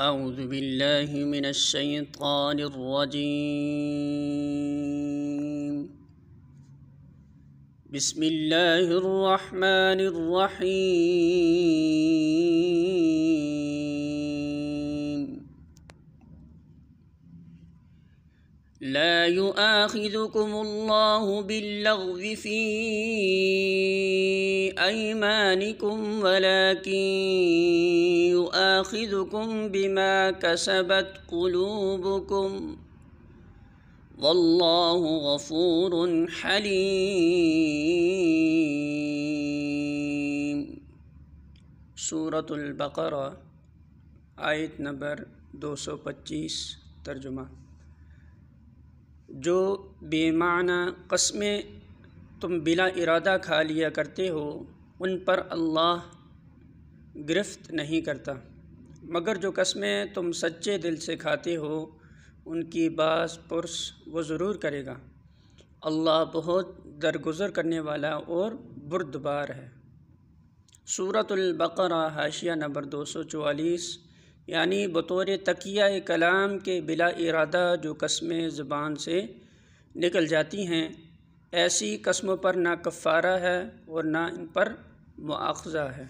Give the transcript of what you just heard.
أعوذ بالله من الشيطان الرجيم بسم الله الرحمن الرحيم لا يؤاخذكم الله باللغو في أيمانكم ولكن يُؤَاخِذُكُمْ بِمَا كَسَبَتْ قُلُوبُكُمْ وَاللَّهُ غَفُورٌ حَلِيمٌ سورة البقرة آیت نمبر دو سو پچیس ترجمہ جو بے معنی قسمیں تم بلا ارادہ کھا لیا کرتے ہو ان پر اللہ گرفت نہیں کرتا مگر جو قسمیں تم سچے دل سے کھاتے ہو ان کی بعض پرس وہ ضرور کرے گا اللہ بہت درگزر کرنے والا اور بردبار ہے صورت البقرہ حاشیہ نمبر دو سو چوالیس یعنی بطور تقیہ کلام کے بلا ارادہ جو قسمیں زبان سے نکل جاتی ہیں ایسی قسموں پر نہ کفارہ ہے اور نہ ان پر مواخذہ ہے